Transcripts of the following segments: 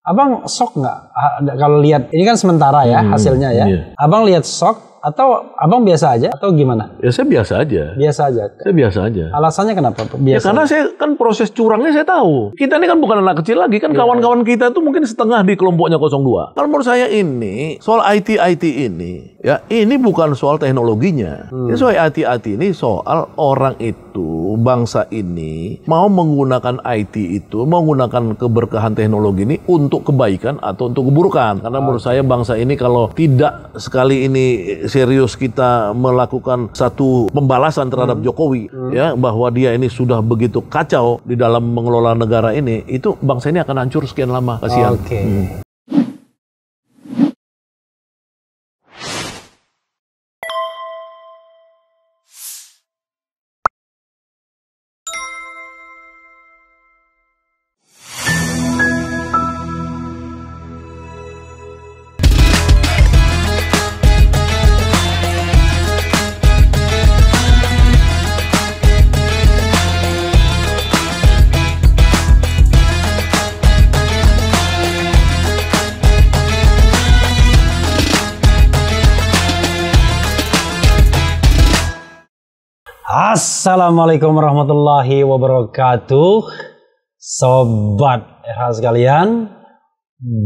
Abang sok nggak kalau lihat ini kan sementara ya hmm, hasilnya ya. Iya. Abang lihat sok atau abang biasa aja atau gimana? Ya saya biasa aja. Biasa aja. Saya biasa aja. Alasannya kenapa? Biasa. Ya karena aja. saya kan proses curangnya saya tahu. Kita ini kan bukan anak kecil lagi kan iya. kawan-kawan ya. kita tuh mungkin setengah di kelompoknya 02. Kalau menurut saya ini soal IT IT ini ya ini bukan soal teknologinya. Hmm. Ini ya, soal IT IT ini soal orang itu bangsa ini mau menggunakan IT itu menggunakan keberkahan teknologi ini untuk kebaikan atau untuk keburukan. Karena menurut ah. saya bangsa ini kalau tidak sekali ini serius kita melakukan satu pembalasan terhadap hmm. Jokowi hmm. ya bahwa dia ini sudah begitu kacau di dalam mengelola negara ini itu bangsa ini akan hancur sekian lama kasihan. Okay. Hmm. Assalamualaikum warahmatullahi wabarakatuh Sobat RH sekalian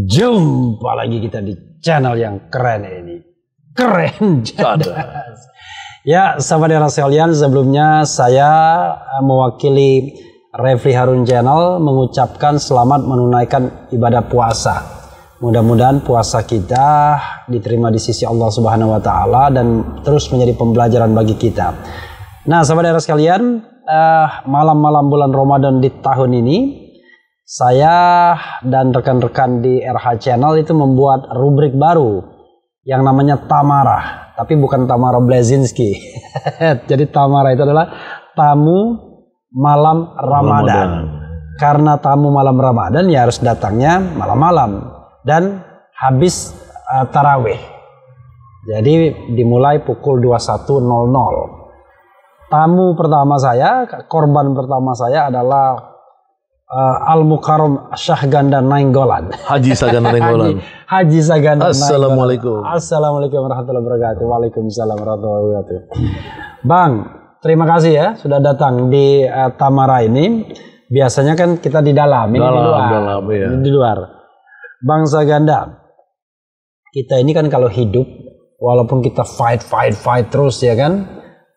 Jumpa lagi kita di channel yang keren ini Keren jelas Ya sahabat RH sekalian sebelumnya saya mewakili Refli Harun Channel mengucapkan selamat menunaikan ibadah puasa Mudah-mudahan puasa kita diterima di sisi Allah Subhanahu wa taala dan terus menjadi pembelajaran bagi kita. Nah, sahabat saudara sekalian, malam eh, malam-malam bulan Ramadan di tahun ini, saya dan rekan-rekan di RH Channel itu membuat rubrik baru yang namanya Tamara, tapi bukan Tamara Blazinski. Jadi Tamara itu adalah tamu malam Ramadan. Karena tamu malam Ramadan ya harus datangnya malam-malam dan habis uh, eh, tarawih. Jadi dimulai pukul 21.00 tamu pertama saya, korban pertama saya adalah uh, eh, Al Mukarram Syahganda Nainggolan. Haji Saganda Nainggolan. Haji, Haji Saganda Assalamualaikum. Assalamualaikum warahmatullahi wabarakatuh. Waalaikumsalam warahmatullahi wabarakatuh. Bang, terima kasih ya sudah datang di uh, Tamara ini. Biasanya kan kita di dalam, ini dalam, di luar. Dalam, iya. di luar. Bang Saganda, kita ini kan kalau hidup, walaupun kita fight, fight, fight terus ya kan,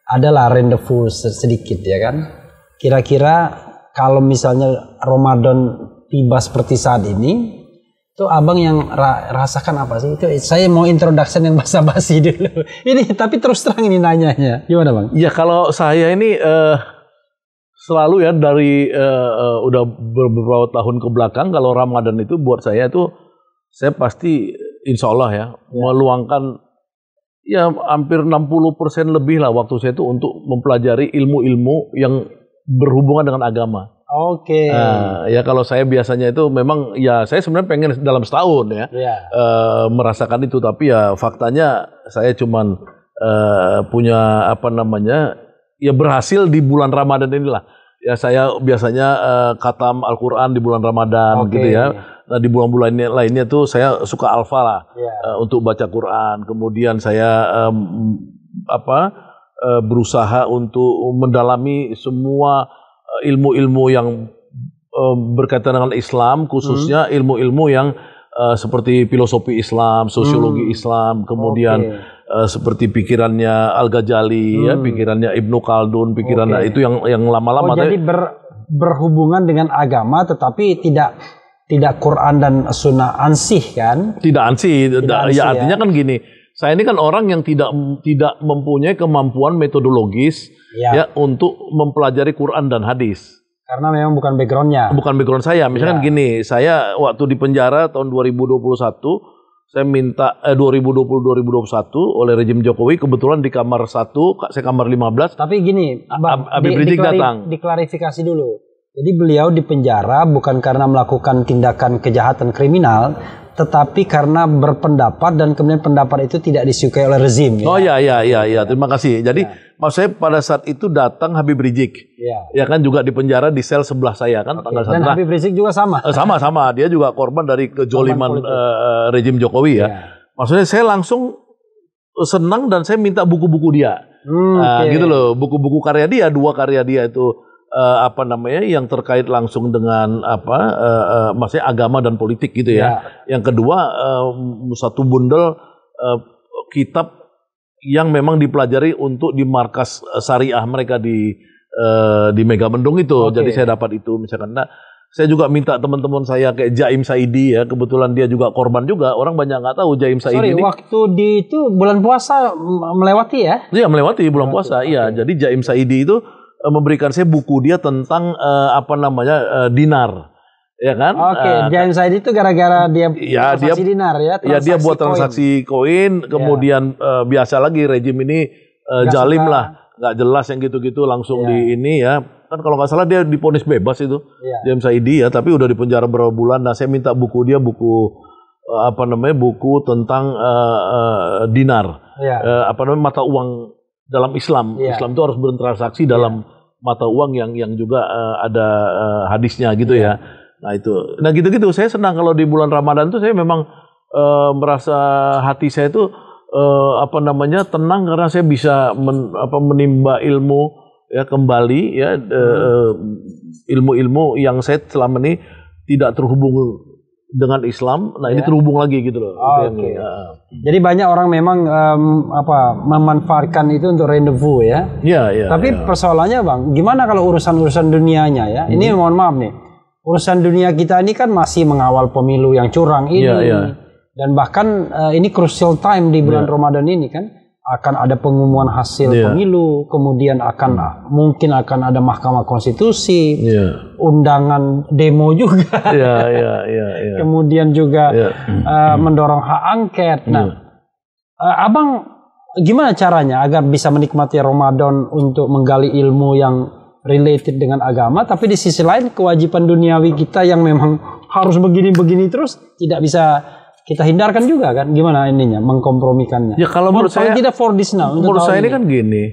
adalah rendezvous sedikit ya kan. Kira-kira kalau misalnya Ramadan tiba seperti saat ini, itu abang yang ra rasakan apa sih? Itu saya mau introduction yang basa-basi dulu. ini tapi terus terang ini nanyanya. Gimana, Bang? Ya kalau saya ini uh, selalu ya dari uh, uh, udah beberapa tahun ke belakang kalau Ramadan itu buat saya itu saya pasti insya Allah ya, ya. meluangkan ya hampir 60% lebih lah waktu saya itu untuk mempelajari ilmu-ilmu yang berhubungan dengan agama. Oke. Okay. Uh, ya kalau saya biasanya itu memang ya saya sebenarnya pengen dalam setahun ya yeah. Ya. uh, merasakan itu tapi ya faktanya saya cuman uh, punya apa namanya ya berhasil di bulan Ramadan inilah. Ya saya biasanya uh, eh, katam Al-Qur'an di bulan Ramadan okay. gitu ya Nah, di bulan-bulan lainnya tuh saya suka alfa lah yeah. Iya. uh, untuk baca Quran. Kemudian saya um, apa uh, berusaha untuk mendalami semua eh, ilmu-ilmu yang uh, berkaitan dengan Islam, khususnya hmm. ilmu-ilmu hmm. yang uh, seperti filosofi Islam, sosiologi hmm. Islam, kemudian okay. uh, seperti pikirannya Al Ghazali, ya, hmm. ya, pikirannya Ibnu Khaldun, pikirannya okay. itu yang yang lama-lama. Oh, jadi ber, berhubungan dengan agama, tetapi tidak tidak Quran dan Sunnah ansih kan? Tidak ansih. Tidak ya, ya artinya kan gini, saya ini kan orang yang tidak tidak mempunyai kemampuan metodologis ya, ya untuk mempelajari Quran dan hadis. Karena memang bukan backgroundnya. Bukan background saya. Misalkan ya. gini, saya waktu di penjara tahun 2021, saya minta eh, 2020-2021 oleh rejim Jokowi kebetulan di kamar satu, saya kamar 15. Tapi gini, Abang, Ab Habib datang. Diklarifikasi dulu jadi beliau dipenjara bukan karena melakukan tindakan kejahatan kriminal, tetapi karena berpendapat dan kemudian pendapat itu tidak disukai oleh rezim. Ya? Oh ya ya ya ya, terima kasih. Jadi ya. maksud saya pada saat itu datang Habib Rizik, ya, ya kan juga dipenjara di sel sebelah saya kan tanggal Dan Habib Rizik juga sama. Eh, sama sama, dia juga korban dari kejoliman uh, eh, eh, rezim Jokowi ya. ya. Maksudnya saya langsung senang dan saya minta buku-buku dia. Hmm, nah, okay. gitu loh, buku-buku karya dia, dua karya dia itu uh, apa namanya yang terkait langsung dengan apa uh, uh, maksudnya agama dan politik gitu ya. ya. Yang kedua um, satu bundel uh, kitab yang memang dipelajari untuk di markas syariah mereka di uh, di Megamendung itu. Okay. Jadi saya dapat itu misalkan. Nah, saya juga minta teman-teman saya kayak Jaim Saidi ya, kebetulan dia juga korban juga. Orang banyak nggak tahu Jaim Saidi ini. waktu di itu bulan puasa melewati ya? Iya, melewati bulan puasa. Iya, okay. jadi Jaim Saidi itu Eh, memberikan saya buku dia tentang uh, apa namanya uh, dinar ya kan? Oke, okay. uh, James Said itu gara-gara dia ya, transaksi dia, dinar ya, ya dia buat transaksi koin, ya. kemudian yeah. uh, biasa lagi rejim ini uh, jalim lah, nggak jelas yang gitu-gitu langsung yeah. di ini ya. Kan kalau nggak salah dia diponis bebas itu, yeah. James Said ya, tapi udah dipenjara berapa bulan. Nah, saya minta buku dia buku apa namanya buku tentang uh, uh, dinar, ya. uh, apa namanya mata uang dalam Islam. Yeah. Islam itu harus bertransaksi dalam iya. mata uang yang yang juga uh, ada uh, hadisnya gitu yeah. ya. Nah itu, nah gitu-gitu. Saya senang kalau di bulan Ramadan tuh saya memang uh, merasa hati saya itu uh, apa namanya tenang karena saya bisa men, apa menimba ilmu ya kembali ya hmm. ilmu-ilmu uh, ilmu -ilmu yang saya selama ini tidak terhubung dengan Islam. Nah, ini ya. terhubung lagi gitu loh. Oh, Oke. Okay. Ya. Jadi banyak orang memang um, apa memanfaatkan itu untuk rendezvous ya. Iya, iya. Tapi ya. persoalannya Bang, gimana kalau urusan-urusan dunianya ya? Hmm. Ini mohon maaf nih. Urusan dunia kita ini kan masih mengawal pemilu yang curang iya, ini. Ya, ya. Dan bahkan uh, ini crucial time di bulan ya. Ramadan ini kan akan ada pengumuman hasil yeah. pemilu, kemudian akan hmm. mungkin akan ada Mahkamah Konstitusi, yeah. undangan demo juga, yeah, yeah, yeah, yeah. kemudian juga yeah. Iya. uh, mendorong hak angket. Nah, yeah. Iya. uh, abang gimana caranya agar bisa menikmati Ramadan untuk menggali ilmu yang related dengan agama, tapi di sisi lain kewajiban duniawi kita yang memang harus begini-begini terus tidak bisa kita hindarkan juga kan gimana ininya mengkompromikannya ya kalau menurut saya tidak for this now menurut saya ini kan gini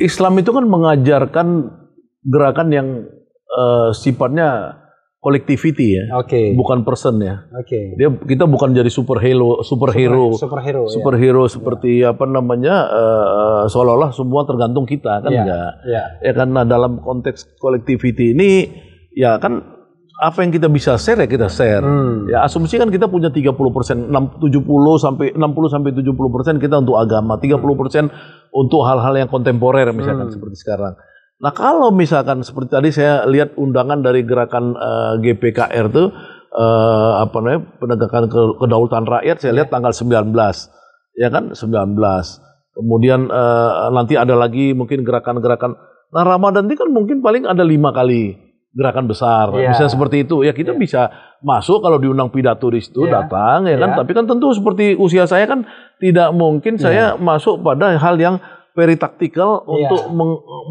Islam itu kan mengajarkan gerakan yang uh, sifatnya kolektiviti ya okay. bukan person ya okay. dia kita bukan jadi superhero superhero superhero, superhero, superhero ya. seperti ya. apa namanya uh, seolah-olah semua tergantung kita kan ya. enggak ya. ya kan nah, dalam konteks kolektiviti ini ya kan apa yang kita bisa share ya kita share. Hmm. Ya asumsi kan kita punya 30 persen, 70 sampai 60 sampai 70 persen kita untuk agama, 30 persen untuk hal-hal yang kontemporer misalkan hmm. seperti sekarang. Nah kalau misalkan seperti tadi saya lihat undangan dari gerakan uh, eh, GPKR tuh uh, apa namanya penegakan kedaulatan rakyat saya lihat tanggal 19 ya kan 19 kemudian uh, nanti ada lagi mungkin gerakan-gerakan nah Ramadan ini kan mungkin paling ada lima kali gerakan besar, yeah. misalnya seperti itu, ya kita yeah. bisa masuk kalau diundang pidato di situ yeah. datang, ya kan. Yeah. Tapi kan tentu seperti usia saya kan tidak mungkin yeah. saya masuk pada hal yang very tactical yeah. untuk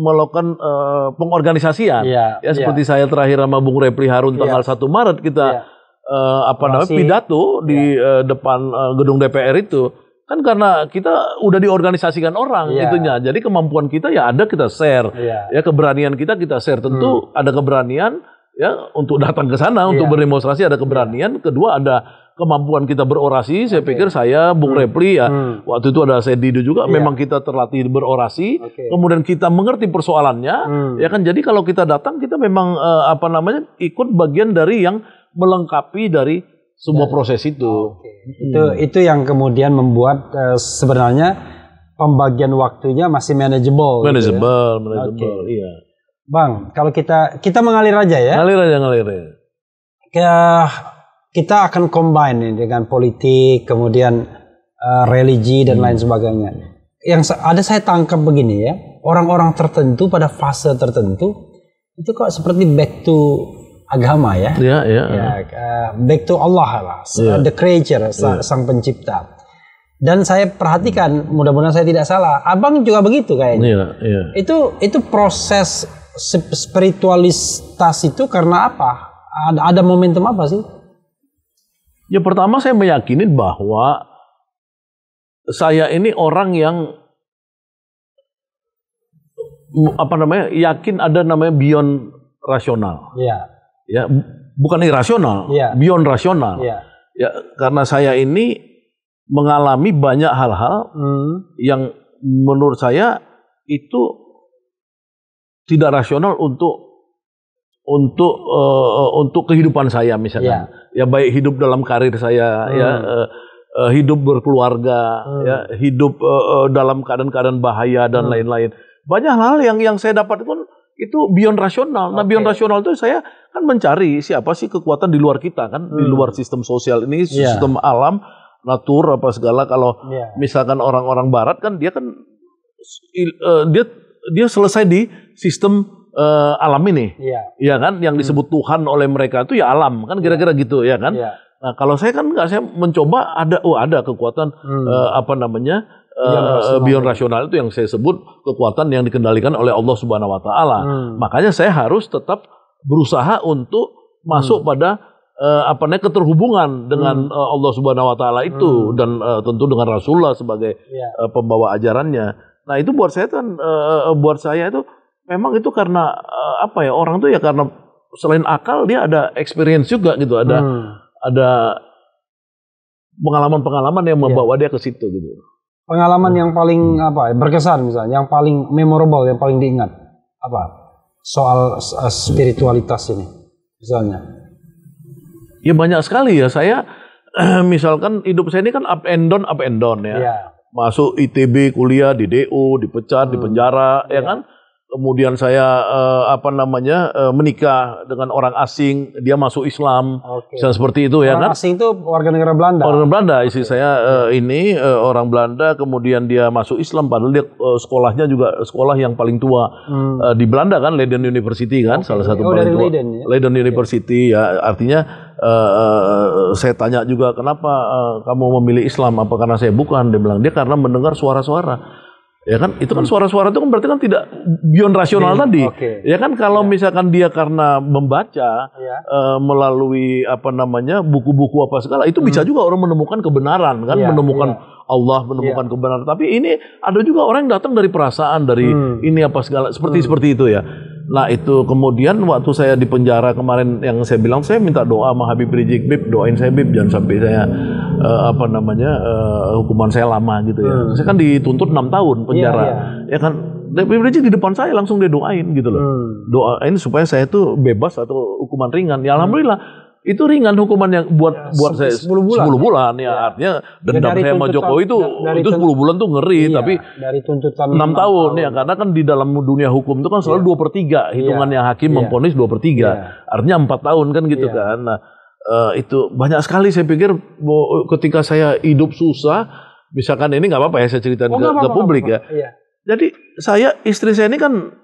melakukan uh, pengorganisasian. Yeah. Ya iya. seperti yeah. saya terakhir sama Bung Repli Harun yeah. tanggal 1 Maret kita yeah. Iya. uh, apa namanya pidato di uh, depan uh, gedung DPR itu kan karena kita udah diorganisasikan orang yeah. itunya jadi kemampuan kita ya ada kita share yeah. ya keberanian kita kita share tentu hmm. ada keberanian ya untuk datang ke sana yeah. untuk iya. berdemonstrasi ada keberanian yeah. kedua ada kemampuan kita berorasi saya pikir saya Bung hmm. Repli ya hmm. waktu itu ada saya Sedido juga yeah. memang kita terlatih berorasi okay. kemudian kita mengerti persoalannya hmm. ya kan jadi kalau kita datang kita memang eh, apa namanya ikut bagian dari yang melengkapi dari semua Dan, nah. proses itu. okay. hmm. Itu itu yang kemudian membuat uh, sebenarnya pembagian waktunya masih manageable. Manageable, gitu ya? manageable, okay. iya. Bang, kalau kita kita mengalir aja ya. mengalir aja, mengalir ya. Kita, kita akan combine dengan politik, kemudian uh, religi dan hmm. lain sebagainya. Yang ada saya tangkap begini ya, orang-orang tertentu pada fase tertentu itu kok seperti back to agama ya. ya. Ya, ya. ya uh, back to Allah lah, ya. the creator, ya. sang pencipta. Dan saya perhatikan, mudah-mudahan saya tidak salah, abang juga begitu kayaknya. Ya, ya. Itu itu proses spiritualitas itu karena apa? Ada, ada momentum apa sih? Ya pertama saya meyakini bahwa saya ini orang yang apa namanya yakin ada namanya beyond rasional. Iya ya bukan irasional, ya. beyond rasional. Ya. Ya karena saya ini mengalami banyak hal-hal hmm. yang menurut saya itu tidak rasional untuk untuk uh, untuk kehidupan saya misalnya. ya. Ya baik hidup dalam karir saya ya, hmm. ya uh, hidup berkeluarga hmm. ya hidup uh, dalam keadaan-keadaan bahaya dan hmm. lain-lain. hmm. Banyak hal yang yang saya dapat pun itu beyond rasional. Nah, beyond rasional itu saya kan mencari siapa sih kekuatan di luar kita kan, hmm. di luar sistem sosial ini, iya. sistem yeah. alam, natur apa segala. Kalau yeah. misalkan orang-orang barat kan dia kan eh, dia dia selesai di sistem uh, alam ini. Yeah. Ya iya kan yang hmm. disebut hmm. Tuhan oleh mereka itu ya alam kan iya. kira-kira gitu ya kan. Nah, kalau saya kan nggak saya mencoba ada oh ada kekuatan hmm. uh, apa namanya? uh, iya, eh, eh, beyond rasional itu yang saya sebut kekuatan yang dikendalikan oleh Allah Subhanahu wa taala. Hmm. Makanya saya harus tetap berusaha untuk masuk hmm. pada uh, apa namanya keterhubungan dengan hmm. Allah Subhanahu wa taala itu hmm. dan uh, tentu dengan Rasulullah sebagai yeah. Iya. uh, pembawa ajarannya. Nah, itu buat saya kan uh, buat saya itu memang itu karena uh, apa ya orang tuh ya karena selain akal dia ada experience juga gitu, ada hmm. ada pengalaman-pengalaman yang iya. membawa yeah. dia ke situ gitu. Pengalaman hmm. yang paling apa ya, berkesan misalnya, yang paling memorable, yang paling diingat apa soal eh, spiritualitas ini misalnya? Ya banyak sekali ya saya misalkan hidup saya ini kan up and down, up and down ya. ya. Masuk ITB kuliah di du dipecat, hmm. di penjara, ya, ya kan? kemudian saya uh, apa namanya uh, menikah dengan orang asing dia masuk Islam okay. dan seperti itu ya orang ya kan asing itu warga negara Belanda orang Belanda istri okay. saya uh, ini uh, orang Belanda kemudian dia masuk Islam padahal dia uh, sekolahnya juga sekolah yang paling tua hmm. uh, di Belanda kan Leiden University kan okay. salah satu oh, paling dari tua Leiden, ya? Leiden University okay. ya artinya uh, uh, saya tanya juga kenapa uh, kamu memilih Islam apa karena saya bukan dia bilang dia karena mendengar suara-suara Ya kan, itu kan hmm. suara-suara itu kan berarti kan tidak beyond rasional hmm. tadi. Okay. Ya kan kalau yeah. misalkan dia karena membaca yeah. Ya. uh, melalui apa namanya buku-buku apa segala, itu hmm. bisa juga orang menemukan kebenaran kan, yeah. menemukan yeah. Allah, menemukan yeah. kebenaran. Tapi ini ada juga orang yang datang dari perasaan, dari hmm. ini apa segala, seperti hmm. seperti itu ya. Nah itu kemudian waktu saya di penjara kemarin yang saya bilang saya minta doa sama Habib Rizik, Bib doain saya Bib jangan sampai saya uh, apa namanya uh, hukuman saya lama gitu ya. Hmm. Saya kan dituntut enam tahun iya, penjara, yeah, yeah. ya kan. Habib Rizik di depan saya langsung dia doain gitu loh, hmm. doain supaya saya itu bebas atau hukuman ringan. Ya hmm. alhamdulillah. Hmm itu ringan hukuman yang buat ya, buat saya 10 bulan, 10 bulan ya, ya. artinya dendam ya, saya sama Jokowi itu dari, itu 10 bulan tuh ngeri iya, tapi dari tuntutan 6 tahun, tahun ya karena kan di dalam dunia hukum itu kan selalu iya. dua ya. per tiga iya. hitungannya ya. hakim ya. memponis 2/3 tiga ya. artinya 4 tahun kan gitu ya. kan nah eh, itu banyak sekali saya pikir eh, ketika saya hidup susah misalkan ini nggak apa-apa ya saya cerita oh, ke, apa -apa, ke publik apa -apa. ya iya. jadi saya istri saya ini kan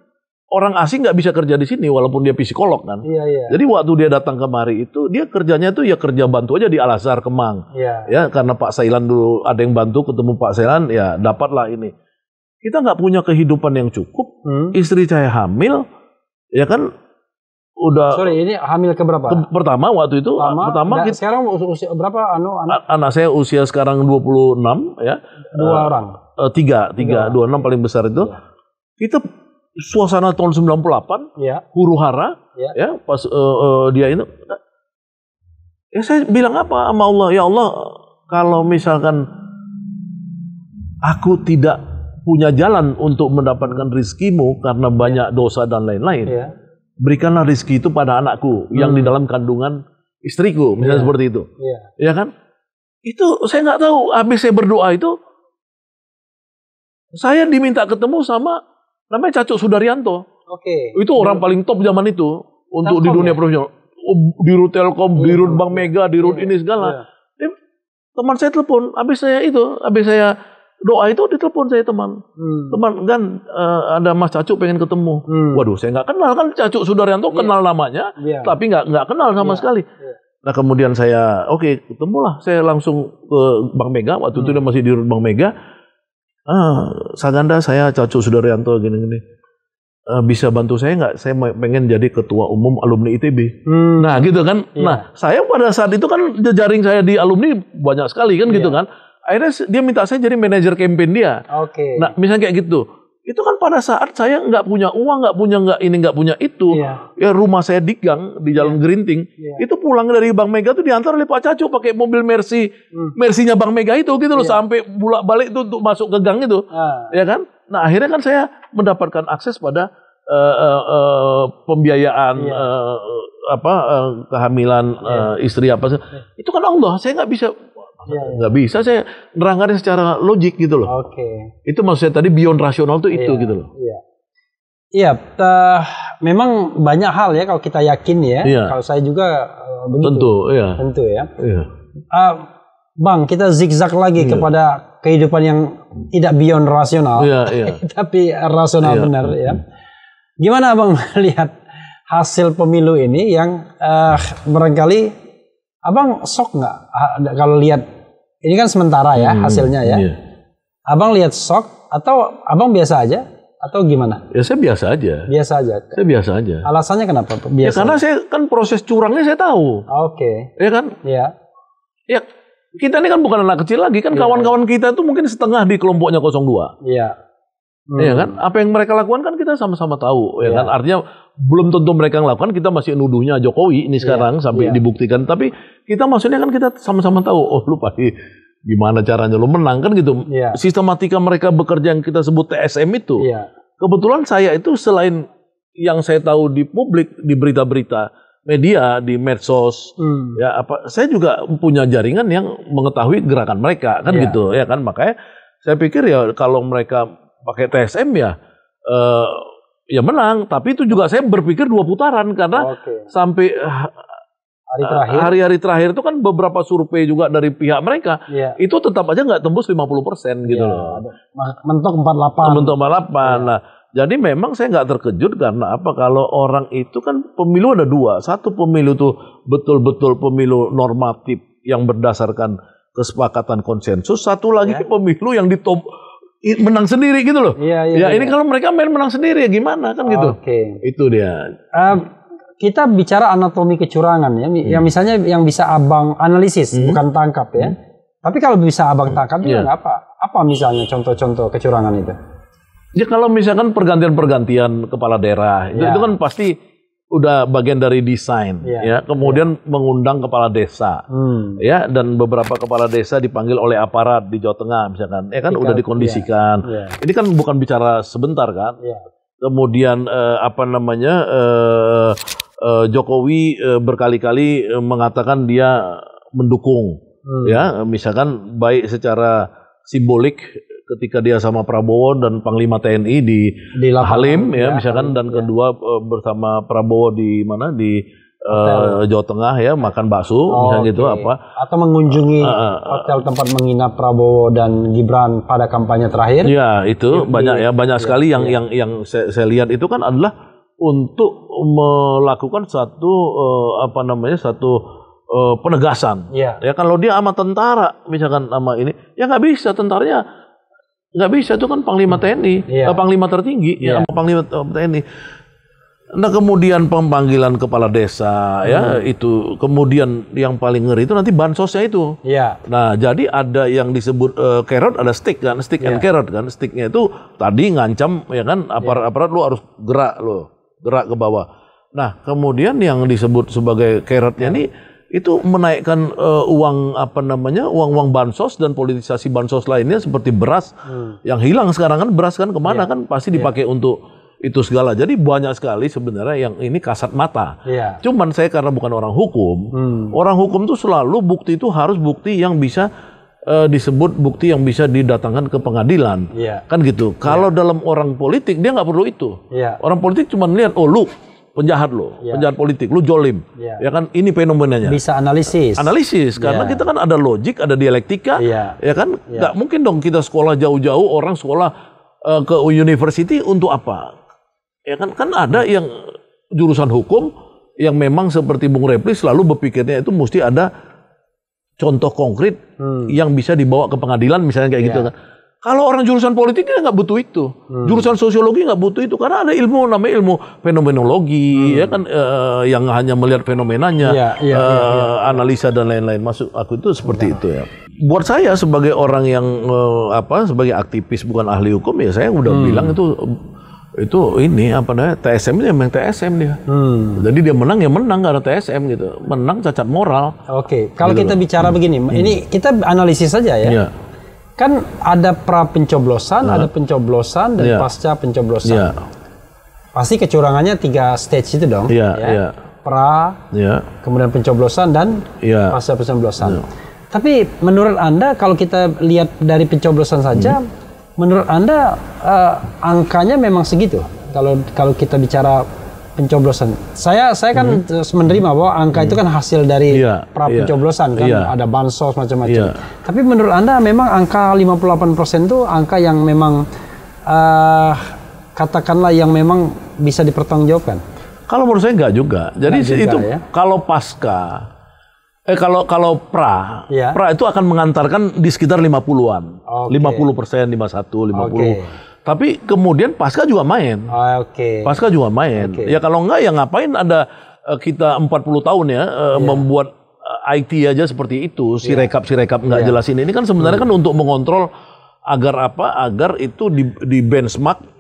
orang asing nggak bisa kerja di sini walaupun dia psikolog kan. Iya, iya. Jadi waktu dia datang kemari itu dia kerjanya itu ya kerja bantu aja di Al Azhar Kemang. Iya. Ya karena Pak Sailan dulu ada yang bantu ketemu Pak Sailan ya dapatlah ini. Kita nggak punya kehidupan yang cukup. Hmm. Istri saya hamil, ya kan udah sorry ini hamil ke berapa? pertama waktu itu Lama, pertama kita, sekarang usia berapa anu anak? anak saya usia sekarang 26 ya. Dua eh, orang. Uh, tiga, tiga, tiga, dua enam paling besar itu. Iya. Kita suasana tahun 98, ya. huru hara, ya, ya pas uh, uh, dia itu. Ya saya bilang apa sama Allah? Ya Allah, kalau misalkan aku tidak punya jalan untuk mendapatkan rizkimu karena banyak dosa dan lain-lain, ya. berikanlah rizki itu pada anakku hmm. yang di hmm. dalam kandungan istriku, misalnya ya. seperti itu. Ya, ya kan? Itu saya nggak tahu. Habis saya berdoa itu, saya diminta ketemu sama Namanya Cacuk Sudaryanto. Oke. Okay. Itu orang paling top zaman itu untuk Telkom, di dunia ya? profesional. Oh, Dirut Telkom, iya, rut Bank iya. Mega, di rut iya, ini segala. Dia, teman saya telepon, habis saya itu, habis saya doa itu ditelepon saya teman. Hmm. Teman kan uh, ada Mas Cacuk pengen ketemu. Hmm. Waduh, saya nggak kenal kan Cacuk Sudaryanto yeah. kenal namanya, yeah. tapi nggak nggak kenal sama yeah. sekali. Yeah. Nah kemudian saya oke okay, ketemulah saya langsung ke Bank Mega waktu hmm. itu dia masih di Bank Mega ah Saganda saya Cacu Sudaryanto gini-gini eh, bisa bantu saya nggak saya pengen jadi ketua umum alumni ITB hmm. nah gitu kan Yeah. nah saya pada saat itu kan jaring saya di alumni banyak sekali kan yeah. gitu iya. kan akhirnya dia minta saya jadi manajer campaign dia oke okay. nah misalnya kayak gitu itu kan pada saat saya nggak punya uang, nggak punya nggak ini nggak punya itu, yeah. ya rumah saya digang di Jalan yeah. Gerinting, yeah. itu pulang dari Bank Mega tuh diantar oleh Pak Cacu pakai mobil Mercy, mm. Mercy-nya Bank Mega itu gitu loh yeah. sampai bolak balik itu untuk masuk ke gang itu, ah. ya kan? Nah akhirnya kan saya mendapatkan akses pada uh, uh, uh, pembiayaan yeah. Iya. uh, apa uh, kehamilan yeah. Iya. uh, istri apa sih? Iya. Yeah. Itu kan Allah, saya nggak bisa Ya, ya. Gak bisa saya nerangkannya secara logik gitu loh. Oke. Okay. Itu maksudnya tadi beyond rasional tuh itu iya, gitu loh. Iya. Iya, uh, memang banyak hal ya kalau kita yakin ya. ya. Kalau saya juga uh, begitu. Tentu, iya. Tentu ya. Iya. Uh, bang, kita zigzag lagi ya. kepada kehidupan yang tidak beyond rasional. Iya, iya. tapi rasional ya. benar ya. Gimana Bang melihat hasil pemilu ini yang uh, barangkali Abang sok nggak kalau lihat ini kan sementara ya hmm, hasilnya ya. Iya. Abang lihat sok atau abang biasa aja atau gimana? Ya saya biasa aja. Biasa aja. Saya biasa aja. Alasannya kenapa? Ya, biasa. Ya karena saya kan proses curangnya saya tahu. Oke. Okay. Ya kan? Iya. Ya kita ini kan bukan anak kecil lagi kan iya. kawan-kawan ya. kita itu mungkin setengah di kelompoknya 02. Iya. iya. Hmm. kan? Apa yang mereka lakukan kan kita sama-sama tahu, ya, ya kan? Artinya belum tentu mereka ngelakukan kita masih nuduhnya Jokowi ini iya, sekarang yeah, sampai yeah. dibuktikan tapi kita maksudnya kan kita sama-sama tahu oh lu pasti gimana caranya lu menang kan gitu yeah. sistematika mereka bekerja yang kita sebut TSM itu yeah. kebetulan saya itu selain yang saya tahu di publik di berita-berita media di medsos hmm. ya apa saya juga punya jaringan yang mengetahui gerakan mereka kan yeah. gitu ya kan makanya saya pikir ya kalau mereka pakai TSM ya uh, ya menang. Tapi itu juga saya berpikir dua putaran karena okay. sampai eh, hari terakhir hari-hari terakhir itu kan beberapa survei juga dari pihak mereka yeah. itu tetap aja nggak tembus 50% gitu yeah. loh. Mentok 48. Mentok 48. Yeah. Iya. Nah, jadi memang saya nggak terkejut karena apa? Kalau orang itu kan pemilu ada dua. Satu pemilu tuh betul-betul pemilu normatif yang berdasarkan kesepakatan konsensus. Satu lagi yeah. pemilu yang ditop menang sendiri gitu loh. Iya, iya. Ya, iya. ini kalau mereka main menang sendiri ya gimana kan gitu. Oke. Okay. Itu dia. Uh, kita bicara anatomi kecurangan ya, ya hmm. yang misalnya yang bisa abang analisis hmm. bukan tangkap ya. Hmm. Tapi kalau bisa abang tangkap juga iya. yeah. apa? Apa misalnya contoh-contoh kecurangan itu? Ya kalau misalkan pergantian-pergantian kepala daerah yeah. itu, ya. itu kan pasti udah bagian dari desain ya, ya. kemudian ya. mengundang kepala desa hmm. ya dan beberapa kepala desa dipanggil oleh aparat di Jawa Tengah misalkan ya kan Dikal, udah iya. dikondisikan ya. Ya. ini kan bukan bicara sebentar kan ya. kemudian eh, apa namanya eh, eh, Jokowi eh, berkali-kali eh, mengatakan dia mendukung hmm. ya misalkan baik secara simbolik ketika dia sama Prabowo dan Panglima TNI di, di Lapa, Halim ya, ya misalkan dan iya. kedua eh, bersama Prabowo di mana di uh, Jawa Tengah ya makan bakso oh, misalnya okay. gitu apa atau mengunjungi uh, uh, hotel tempat menginap Prabowo dan Gibran pada kampanye terakhir ya itu ya, banyak ya banyak ya, sekali ya, yang yang yang saya, saya lihat itu kan adalah untuk melakukan satu uh, apa namanya satu uh, penegasan ya. ya kalau dia sama tentara misalkan sama ini ya nggak bisa tentaranya nggak bisa itu kan panglima TNI, yeah. Iya. panglima tertinggi yeah. ya panglima eh, TNI. Nah kemudian pemanggilan kepala desa ya, hmm. ya itu kemudian yang paling ngeri itu nanti bansosnya itu. Iya. Nah jadi ada yang disebut uh, carrot ada stick kan stick ya. and iya. carrot kan sticknya itu tadi ngancam ya kan iya. aparat-aparat lu harus gerak lo gerak ke bawah. Nah kemudian yang disebut sebagai carrotnya ini ya itu menaikkan uh, uang apa namanya uang-uang bansos dan politisasi bansos lainnya seperti beras hmm. yang hilang sekarang kan beras kan kemana yeah. kan pasti iya. dipakai yeah. untuk itu segala jadi banyak sekali sebenarnya yang ini kasat mata yeah. cuman saya karena bukan orang hukum hmm. orang hukum tuh selalu bukti itu harus bukti yang bisa uh, disebut bukti yang bisa didatangkan ke pengadilan yeah. kan gitu kalau yeah. dalam orang politik dia nggak perlu itu yeah. orang politik cuma lihat oh lu penjahat lo, ya. penjahat politik, lo jolim. Ya. Ya kan ini fenomenanya. Bisa analisis. Analisis ya. karena ya. kita kan ada logik, ada dialektika. Ya, Ya kan ya. nggak ya. mungkin dong kita sekolah jauh-jauh orang sekolah uh, ke university untuk apa? Ya kan kan ada hmm. yang jurusan hukum yang memang seperti Bung Repli selalu berpikirnya itu mesti ada contoh konkret hmm. yang bisa dibawa ke pengadilan misalnya kayak gitu ya. gitu kan kalau orang jurusan politik dia nggak butuh itu, hmm. jurusan sosiologi nggak butuh itu karena ada ilmu namanya ilmu fenomenologi hmm. ya kan uh, yang hanya melihat fenomenanya, ya, ya, uh, ya, ya. analisa dan lain-lain. Masuk aku itu seperti nah. itu ya. Buat saya sebagai orang yang uh, apa sebagai aktivis bukan ahli hukum ya saya udah hmm. bilang itu itu ini apa namanya TSM ini memang TSM dia. Hmm. Jadi dia menang ya menang karena TSM gitu. Menang cacat moral. Oke. Okay. Kalau gitu kita bicara hmm. begini, hmm. ini kita analisis saja ya. Yeah kan ada pra pencoblosan, nah. ada pencoblosan dan yeah. pasca pencoblosan. Yeah. Pasti kecurangannya tiga stage itu dong. Yeah, ya. Yeah. Pra, yeah. kemudian pencoblosan dan yeah. pasca pencoblosan. Yeah. Tapi menurut anda kalau kita lihat dari pencoblosan saja, hmm. menurut anda uh, angkanya memang segitu? Kalau kalau kita bicara pencoblosan. Saya saya kan hmm. menerima bahwa angka hmm. itu mhm. kan hasil dari yeah, pra iya, pencoblosan yeah, kan yeah. ada bansos macam-macam. Yeah. Tapi menurut Anda memang angka 58% itu angka yang memang uh, katakanlah yang memang bisa dipertanggungjawabkan. Kalau menurut saya enggak juga. Jadi enggak juga, itu ya. kalau pasca eh kalau kalau pra, yeah. pra itu akan mengantarkan di sekitar 50-an. Okay. 50 persen, 51, 50. Okay. Tapi kemudian Pasca juga main. Oh, Oke. Okay. Pasca juga main. Okay. Ya kalau enggak ya ngapain ada eh, kita 40 tahun ya yeah. Iya. membuat eh, IT aja seperti itu, si yeah. rekap si rekap nggak yeah. jelasin ini kan sebenarnya kan hmm. kan untuk mengontrol agar apa? Agar itu di, di benchmark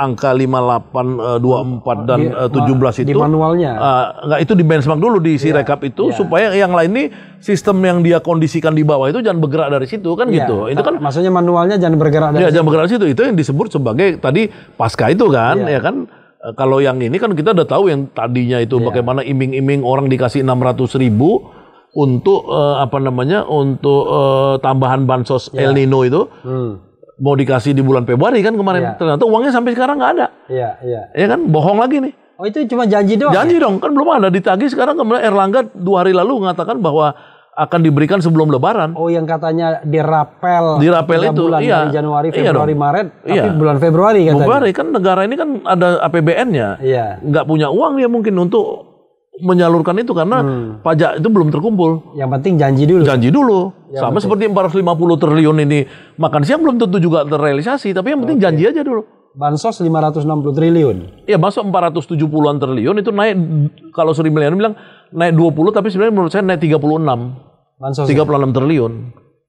angka 58 24 eh, dan di, 17 eh, itu di manualnya. Uh, eh, enggak itu di benchmark dulu di si yeah. rekap itu yeah. supaya yang lain ini sistem yang dia kondisikan di bawah itu jangan bergerak dari situ kan yeah. gitu. Itu kan maksudnya manualnya jangan bergerak dari ya, situ. jangan bergerak dari situ. Itu yang disebut sebagai tadi pasca itu kan yeah. ya kan uh, kalau yang ini kan kita udah tahu yang tadinya itu yeah. bagaimana iming-iming orang dikasih 600 ribu untuk uh, apa namanya untuk uh, tambahan bansos yeah. El Nino itu. Hmm mau dikasih di bulan Februari kan kemarin. yeah. Ternyata uangnya sampai sekarang nggak ada. Iya, iya. Ya kan bohong lagi nih. Oh itu cuma janji doang. Janji ya? dong, kan belum ada ditagih sekarang kemarin Erlangga dua hari lalu mengatakan bahwa akan diberikan sebelum Lebaran. Oh, yang katanya dirapel. Dirapel itu, bulan iya. Dari Januari, iya Februari, iya Maret, tapi iya. bulan Februari kan Februari kan negara ini kan ada APBN-nya. Iya. Nggak punya uang ya mungkin untuk menyalurkan itu karena hmm. pajak itu belum terkumpul. Yang penting janji dulu. Janji dulu. Ya, Sama betul. seperti 450 triliun ini makan siang belum tentu juga terrealisasi, tapi yang penting okay. janji aja dulu. Bansos 560 triliun. Iya, bansos 470-an triliun itu naik kalau Sri Mulyani bilang naik 20 tapi sebenarnya menurut saya naik 36. Bansos 36 ya? triliun.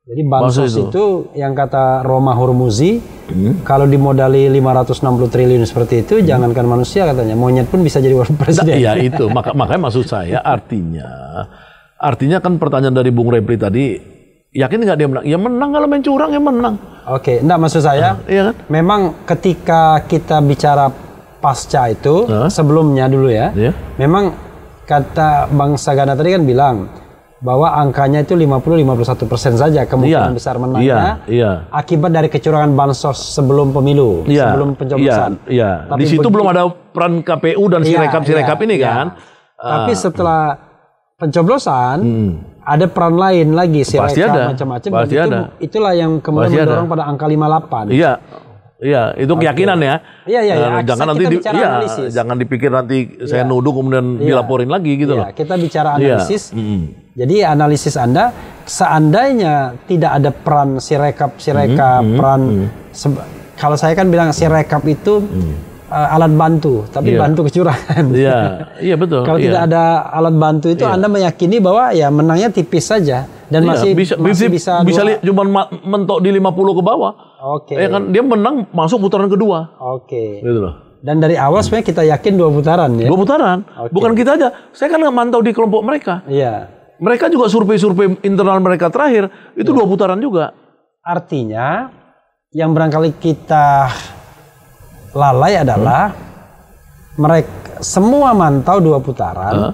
Jadi bansos itu. itu yang kata Roma Hormuzi hmm. kalau dimodali 560 triliun seperti itu, hmm. jangankan manusia katanya, monyet pun bisa jadi wakil presiden. Nah, iya itu, maka, makanya maksud saya artinya, artinya kan pertanyaan dari Bung Repli tadi, yakin nggak dia menang? Ya menang kalau main curang ya menang. Oke, enggak maksud saya, uh, iya kan? memang ketika kita bicara pasca itu, uh, sebelumnya dulu ya, iya. memang kata Bang Sagana tadi kan bilang, bahwa angkanya itu 50-51 persen saja kemungkinan yeah. besar menangnya iya, iya. akibat dari kecurangan bansos sebelum pemilu yeah. sebelum iya, pencoblosan. Iya, Yeah. Tapi di situ belum ada peran KPU dan sirekap-sirekap iya, sirekap iya, ini yeah. kan. Tapi eh, setelah pencoblosan hmm. ada peran lain lagi sirekap macam-macam. itu, Itulah yang kemudian Pasti mendorong ada. pada angka 58. Iya. Iya, itu keyakinan okay. ya. Iya, iya, iya. Nah, jangan nanti di, ya, jangan dipikir nanti iya. saya nuduh kemudian ya. dilaporin lagi gitu ya. loh. kita bicara iya. analisis. Ya. Mm. Jadi analisis Anda seandainya tidak ada peran sirekap sirekap mm, peran mm. kalau saya kan bilang sirekap itu mm uh, alat bantu, tapi yeah. bantu kecurangan. Iya, iya betul. Kalau yeah. tidak ada alat bantu itu yeah. Anda meyakini bahwa ya menangnya tipis saja dan yeah. masih bisa masih bisa bisa, bisa cuma mentok di 50 ke bawah. Oke. Okay. Eh, ya kan dia menang masuk putaran kedua. Oke. Okay. Gitu loh. Dan dari awal sebenarnya kita yakin dua putaran ya. Dua putaran. Okay. Bukan kita aja. Saya kan mantau di kelompok mereka. Iya. Mereka juga survei-survei internal mereka terakhir itu ya. dua putaran juga. Artinya yang barangkali kita lalai adalah hmm. mereka semua mantau dua putaran. Uh.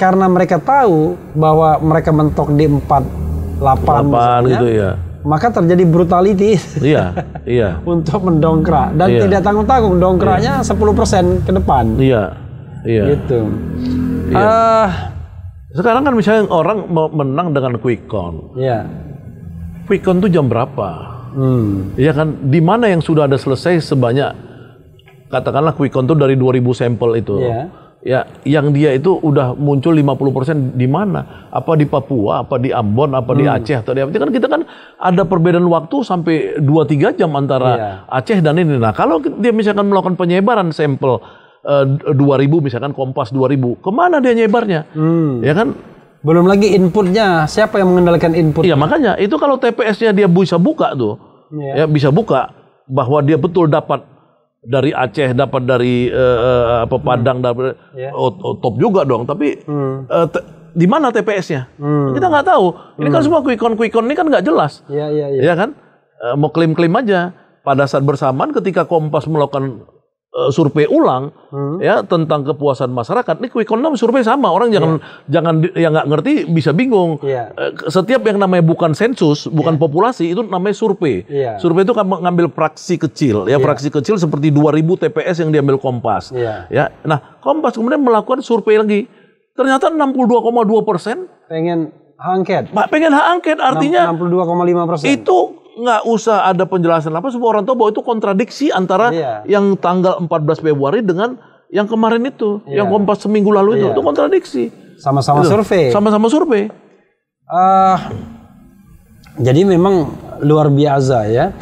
Karena mereka tahu bahwa mereka mentok di empat 8, gitu ya maka terjadi brutality. Iya, iya. Untuk mendongkrak dan iya. tidak tanggung-tanggung dongkraknya iya. 10% ke depan. Iya. Iya. Gitu. Iya. Uh, sekarang kan misalnya orang mau menang dengan quick count. Iya. Quick count itu jam berapa? Hmm. Iya kan, di mana yang sudah ada selesai sebanyak katakanlah quick count itu dari 2000 sampel itu. Iya ya yang dia itu udah muncul 50% di mana? Apa di Papua, apa di Ambon, apa hmm. di Aceh atau di apa? Kan kita kan ada perbedaan waktu sampai 2 3 jam antara yeah. Aceh dan ini. Nah, kalau dia misalkan melakukan penyebaran sampel eh, dua uh, 2000 misalkan Kompas 2000, kemana dia nyebarnya? Hmm. Ya kan belum lagi inputnya, siapa yang mengendalikan input? Iya makanya itu kalau TPS-nya dia bisa buka tuh, yeah. ya bisa buka bahwa dia betul dapat dari Aceh dapat dari uh, apa hmm. Padang hmm. dapat yeah. oh, oh, top juga dong tapi hmm. uh, di mana TPS-nya hmm. kita nggak tahu ini kan hmm. kan semua quickon quickon ini kan nggak jelas ya yeah, yeah, yeah. ya kan uh, mau klaim klaim aja pada saat bersamaan ketika Kompas melakukan Eh, survei ulang hmm. ya tentang kepuasan masyarakat. Ini quick count survei sama orang jangan yeah. jangan yang nggak ngerti bisa bingung. Yeah. Iya. setiap yang namanya bukan sensus, bukan yeah. populasi itu namanya survei. Yeah. Survei itu kan mengambil fraksi kecil ya yeah. fraksi kecil seperti 2000 TPS yang diambil Kompas. Yeah. Ya. Nah, Kompas kemudian melakukan survei lagi. Ternyata 62,2 persen pengen hak angket. Pengen hak angket artinya 62,5 persen. Itu nggak usah ada penjelasan apa semua orang tahu bahwa itu kontradiksi antara iya. yang tanggal 14 Februari dengan yang kemarin itu, iya. yang kompas seminggu lalu itu, iya. itu kontradiksi. Sama-sama gitu. survei. Sama-sama survei. Uh, jadi memang luar biasa ya.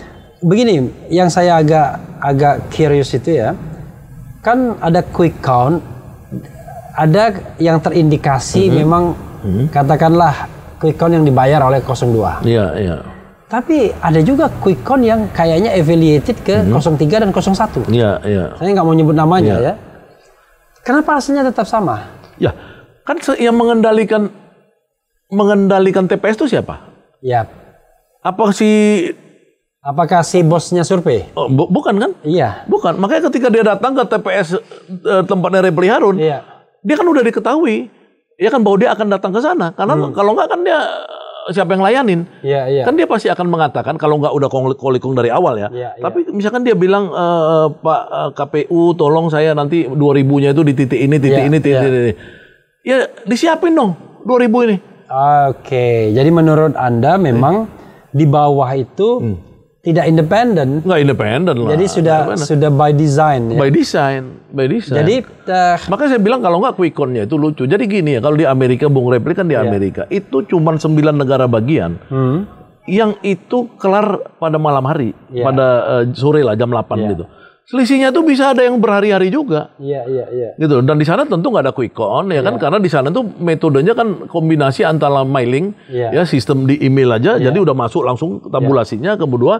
Begini, yang saya agak agak curious itu ya, kan ada quick count, ada yang terindikasi mm -hmm. memang mm -hmm. katakanlah quick count yang dibayar oleh 02. Iya, iya tapi ada juga quick count yang kayaknya affiliated ke hmm. 03 dan 01. Iya, iya. Saya nggak mau nyebut namanya ya. ya. Kenapa hasilnya tetap sama? Ya, kan yang mengendalikan mengendalikan TPS itu siapa? Ya. Apa si Apakah si bosnya survei? Oh, bu bukan kan? Iya. Bukan. Makanya ketika dia datang ke TPS eh, tempatnya Repli Harun, iya. dia kan udah diketahui, ya kan bahwa dia akan datang ke sana. Karena hmm. kalau nggak kan dia siapa yang layanin? Iya, iya. Kan dia pasti akan mengatakan kalau nggak udah kolikong dari awal ya. Iya, iya, Tapi misalkan dia bilang e, Pak eh, KPU tolong saya nanti 2000-nya itu di titik ini, titik ya, ini, titik iya. ini. Ya disiapin dong 2000 ini. Oke, jadi menurut Anda memang hmm. di bawah itu hmm tidak independen. Enggak independen lah. Jadi sudah independent. sudah by design. Ya? By design, by design. Jadi uh, makanya saya bilang kalau nggak quick count ya, itu lucu. Jadi gini ya, kalau di Amerika Bung replik kan di iya. Amerika yeah. itu cuma sembilan negara bagian. Hmm. Yang itu kelar pada malam hari, yeah. pada uh, sore lah jam 8 yeah. gitu selisihnya tuh bisa ada yang berhari-hari juga. Iya, iya, iya. Gitu. Dan di sana tentu nggak ada quick count ya kan iya. karena di sana tuh metodenya kan kombinasi antara mailing ya, ya sistem di email aja ya. jadi udah masuk langsung tabulasinya ya. kedua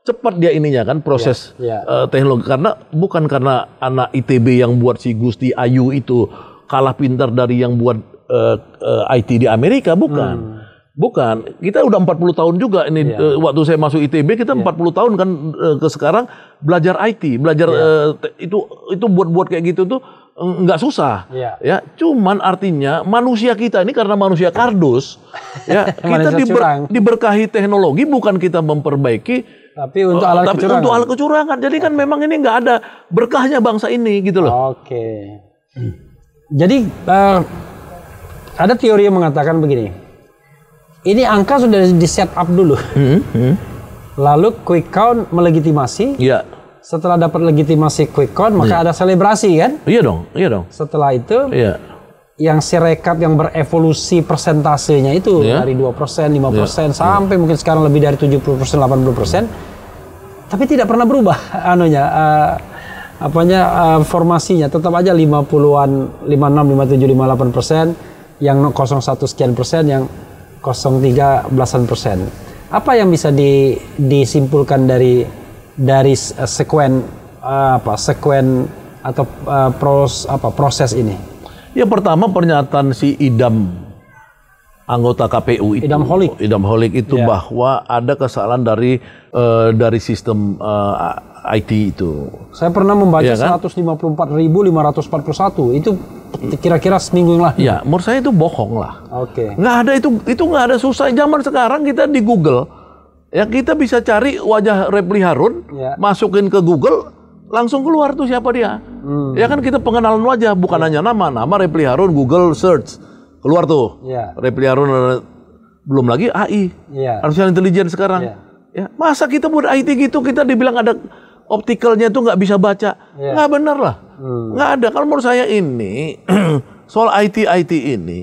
cepat dia ininya kan proses ya, ya. Uh, teknologi karena bukan karena anak ITB yang buat si Gusti Ayu itu kalah pintar dari yang buat uh, eh, uh, eh, IT di Amerika bukan. Hmm. Bukan, kita udah 40 tahun juga ini ya. uh, waktu saya masuk ITB kita ya. 40 tahun kan uh, ke sekarang belajar IT, belajar ya. uh, itu itu buat-buat kayak gitu tuh nggak susah. ya. Ya, cuman artinya manusia kita ini karena manusia kardus ya, kita diber, diberkahi teknologi bukan kita memperbaiki tapi untuk alat tapi kecurangan. untuk alat kecurangan. Jadi kan memang ini nggak ada berkahnya bangsa ini gitu loh. Oke. Jadi uh, ada teori yang mengatakan begini ini angka sudah di set up dulu. Hmm, hmm. Lalu quick count melegitimasi. Iya. Setelah dapat legitimasi quick count, maka iya. ada selebrasi kan? Iya dong, iya dong. Setelah itu, iya. yang sirekap yang berevolusi persentasenya itu iya. dari dari 2%, 5% persen iya. sampai mungkin sekarang lebih dari 70%, 80%. Tapi tidak pernah berubah anunya uh, apanya uh, formasinya tetap aja 50-an 56 57 58 persen yang 01 sekian persen yang 0,3 belasan persen. Apa yang bisa di, disimpulkan dari dari eh, sekuen eh, apa sekuen atau uh, pros apa proses ini? Ya pertama pernyataan si Idam anggota KPU itu Idam Holik, Idam Holik itu yeah. bahwa ada kesalahan dari uh, dari sistem uh, IT itu. Saya pernah membaca ya kan? 154.541 itu Kira-kira seminggu lah Ya, menurut saya itu bohong lah. Oke. Okay. Nggak ada itu itu nggak ada susah. Zaman sekarang kita di Google ya kita bisa cari wajah Repli Harun, ya. masukin ke Google, langsung keluar tuh siapa dia. Hmm. Ya kan kita pengenalan wajah, bukan ya. hanya nama, nama Repli Harun Google search keluar tuh. Ya. Repli Harun eh, belum lagi AI, ya. artificial intelligence sekarang. Ya. ya masa kita buat IT gitu kita dibilang ada optikalnya tuh nggak bisa baca. Yeah. Nggak benar lah. Hmm. Nggak ada. Kalau menurut saya ini, soal IT-IT ini,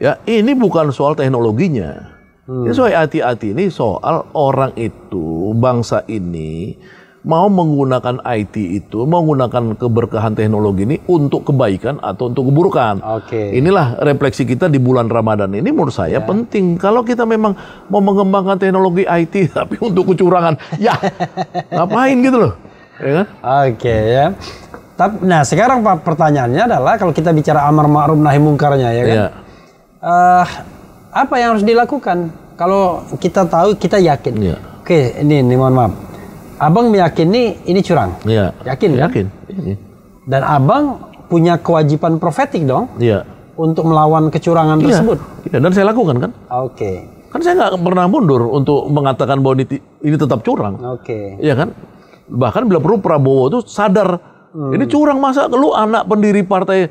ya ini bukan soal teknologinya. Hmm. Ya, soal IT-IT ini soal orang itu, bangsa ini, mau menggunakan IT itu, mau menggunakan keberkahan teknologi ini untuk kebaikan atau untuk keburukan. Oke. Okay. Inilah refleksi kita di bulan Ramadan ini menurut saya yeah. penting. Kalau kita memang mau mengembangkan teknologi IT tapi untuk kecurangan, ya ngapain gitu loh. Ya kan? Oke okay, ya. Tapi nah sekarang Pak pertanyaannya adalah kalau kita bicara amar ma'ruf nahi mungkarnya ya kan. Yeah. Iya. Uh, apa yang harus dilakukan kalau kita tahu kita yakin. Yeah. Oke, okay, ini, ini mohon maaf abang meyakini ini curang. Iya. Yakin kan? Iya. Dan abang punya kewajiban profetik dong. Iya. Untuk melawan kecurangan iya. tersebut. Iya. Dan saya lakukan kan. Oke. Okay. Kan saya nggak pernah mundur untuk mengatakan bahwa ini, ini tetap curang. Oke. Okay. Iya kan. Bahkan bila perlu Prabowo itu sadar hmm. ini curang masa lu anak pendiri partai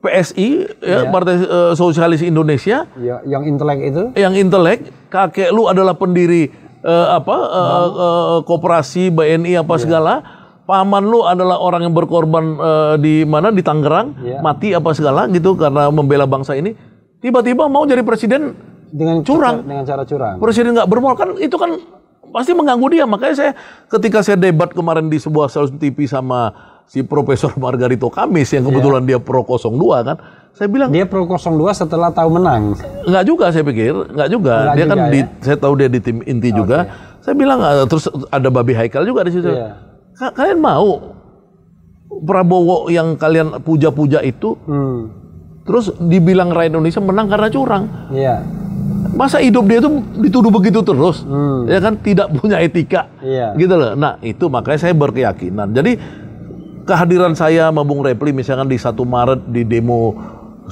PSI ya, ya. Partai uh, Sosialis Indonesia ya, yang intelek itu yang intelek kakek lu adalah pendiri uh, apa uh, uh, koperasi BNI apa yeah. segala paman lu adalah orang yang berkorban uh, di mana di Tangerang yeah. mati apa segala gitu karena membela bangsa ini tiba-tiba mau jadi presiden dengan curang dengan cara curang presiden nggak bermoral kan itu kan pasti mengganggu dia makanya saya ketika saya debat kemarin di sebuah stasiun TV sama si Profesor Margarito Kamis yang iya. kebetulan yeah. dia pro 02 kan saya bilang dia pro 02 setelah tahu menang. Nggak juga saya pikir, nggak juga. Enggak dia kan ya? di saya tahu dia di tim inti okay. juga. Saya bilang eh, terus ada Babi Haikal juga di situ. Yeah. Kalian mau Prabowo yang kalian puja-puja itu hmm. terus dibilang rakyat Indonesia menang karena curang. Yeah masa hidup dia itu dituduh begitu terus hmm. ya kan tidak punya etika yeah. gitu loh nah itu makanya saya berkeyakinan jadi kehadiran saya sama Bung Repli misalkan di satu Maret di demo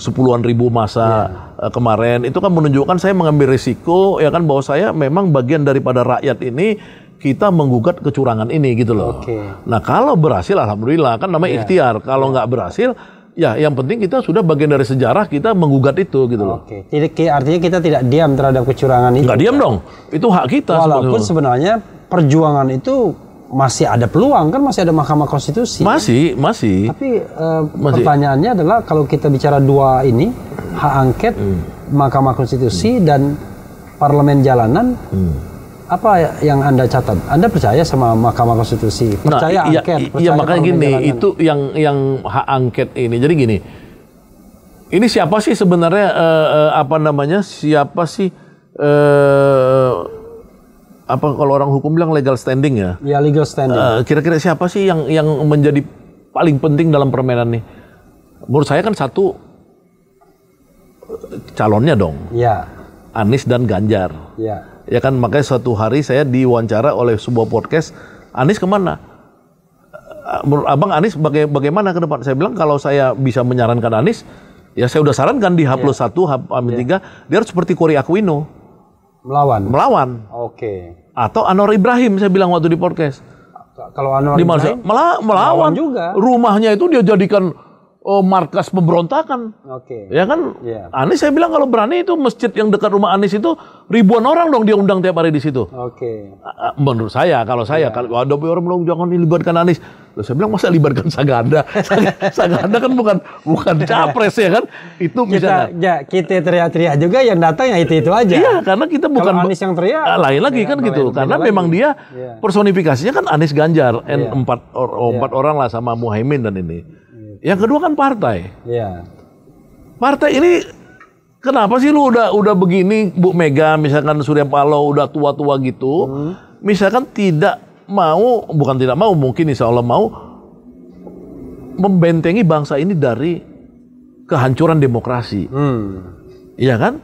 sepuluhan ribu masa yeah. Iya. kemarin itu kan menunjukkan saya mengambil risiko ya kan bahwa saya memang bagian daripada rakyat ini kita menggugat kecurangan ini gitu loh. Okay. Nah kalau berhasil alhamdulillah kan namanya yeah. ikhtiar. Kalau iya. nggak berhasil ya yang penting kita sudah bagian dari sejarah kita menggugat itu gitu loh. Oke. Jadi artinya kita tidak diam terhadap kecurangan itu. Nggak diam ya? dong. Itu hak kita. Walaupun sebenarnya perjuangan itu masih ada peluang kan masih ada Mahkamah Konstitusi. Masih, kan? masih. Tapi uh, masih. pertanyaannya adalah kalau kita bicara dua ini hak angket hmm. Mahkamah Konstitusi hmm. dan parlemen jalanan hmm. apa yang Anda catat? Anda percaya sama Mahkamah Konstitusi? Nah, percaya nah, angket? Iya, percaya iya makanya gini, jalanan. itu yang yang hak angket ini. Jadi gini. Ini siapa sih sebenarnya uh, uh, apa namanya? Siapa sih uh, apa kalau orang hukum bilang legal standing ya? Ya legal standing. kira eh, kira-kira siapa sih yang yang menjadi paling penting dalam permainan nih? Menurut saya kan satu eh, calonnya dong. Ya. Anies dan Ganjar. Ya. Ya kan makanya suatu hari saya diwawancara oleh sebuah podcast Anies kemana? Eh, menurut Abang Anies baga bagaimana ke depan? Saya bilang kalau saya bisa menyarankan Anies, ya saya udah sarankan di H plus ya. satu, H plus ya. tiga, dia harus seperti Kori Aquino melawan. Melawan. Oke. Okay. Atau Anwar Ibrahim saya bilang waktu di podcast. Kalau Anwar Ibrahim melawan, melawan juga. Rumahnya itu dia jadikan oh, markas pemberontakan. Oke. Okay. Ya kan? Yeah. Anies saya bilang kalau berani itu masjid yang dekat rumah Anies itu ribuan orang dong dia undang tiap hari di situ. Oke. Okay. Menurut saya kalau saya yeah. kalau ada orang bilang jangan dilibatkan Anies. Loh, saya bilang masa libatkan Saganda? Saganda kan bukan bukan capres ya kan? Itu bisa. Kita, ya, kita teriak-teriak juga yang datang ya itu-itu aja. Iya, karena kita bukan kalau Anies yang teriak. Ah, lain lagi ya, kan gitu. Karena memang lagi. dia yeah. personifikasinya kan Anies Ganjar, yeah. empat or, yeah. Iya. orang lah sama Muhaimin dan ini. Yang kedua kan partai. Iya. Partai ini kenapa sih lu udah udah begini Bu Mega misalkan Surya Paloh udah tua-tua gitu, hmm. misalkan tidak mau bukan tidak mau mungkin insya Allah mau membentengi bangsa ini dari kehancuran demokrasi. Hmm. Iya kan?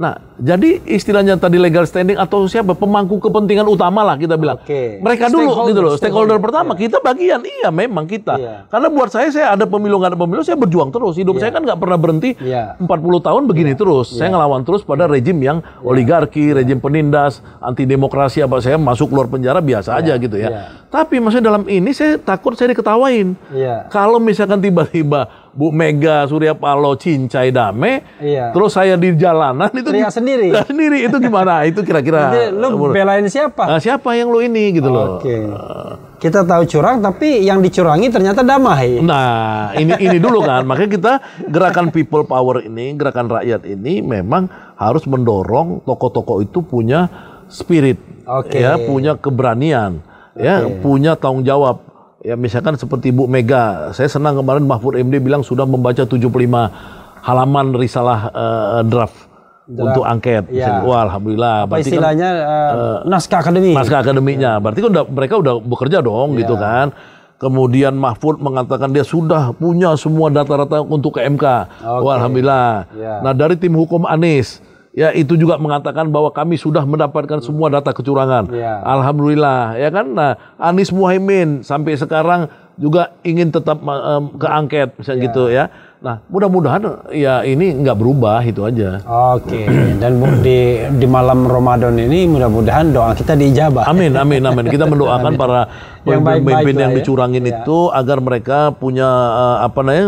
Nah, jadi istilahnya tadi legal standing atau siapa pemangku kepentingan utama lah kita bilang. Okay. Mereka dulu gitu loh, stakeholder, stakeholder pertama yeah. kita bagian. Iya, memang kita. Yeah. Karena buat saya saya ada pemilu nggak ada pemilu, saya berjuang terus. Hidup yeah. saya kan nggak pernah berhenti. Yeah. Iya. 40 tahun begini yeah. terus. Yeah. Saya iya. ngelawan terus pada iya. rejim yang yeah. oligarki, rejim penindas, anti demokrasi apa saya masuk luar penjara biasa yeah. aja gitu ya. Yeah. Tapi maksudnya dalam ini saya takut saya diketawain. Yeah. Kalau misalkan tiba-tiba Bu Mega, Surya Paloh, Cincai Dame, iya. terus saya di jalanan itu teriak sendiri. sendiri itu gimana? itu kira-kira. lu belain siapa? Nah, siapa yang lo ini gitu loh. Oke. Ah. Kita tahu curang tapi yang dicurangi ternyata damai. Nah, ini ini dulu kan. Makanya kita gerakan people power ini, gerakan rakyat ini memang harus mendorong tokoh-tokoh itu punya spirit. Okay. Ya, punya keberanian. Ya, punya tanggung jawab ya misalkan seperti Bu Mega, saya senang kemarin Mahfud MD bilang sudah membaca 75 halaman risalah uh, draft draft untuk angket. Ya. Wah, alhamdulillah. Apa berarti kan, istilahnya kan, uh, naskah akademik. Naskah akademiknya. Ya. Berarti kan udah, mereka udah bekerja dong gitu ya. gitu kan. Kemudian Mahfud mengatakan dia sudah punya semua data-data untuk ke MK. Okay. Wah, alhamdulillah. Ya. Nah, dari tim hukum Anies ya itu juga mengatakan bahwa kami sudah mendapatkan semua data kecurangan. Ya. Alhamdulillah, ya kan. Nah, Anies Muhaimin sampai sekarang juga ingin tetap um, keangket misalnya ya. gitu ya. Nah, mudah-mudahan ya ini nggak berubah itu aja. Oke. Okay. Dan di di malam Ramadan ini mudah-mudahan doa kita diijabah. Amin, amin, amin. Kita mendoakan amin. para pemimpin yang, yang dicurangin ya. itu agar mereka punya eh, apa namanya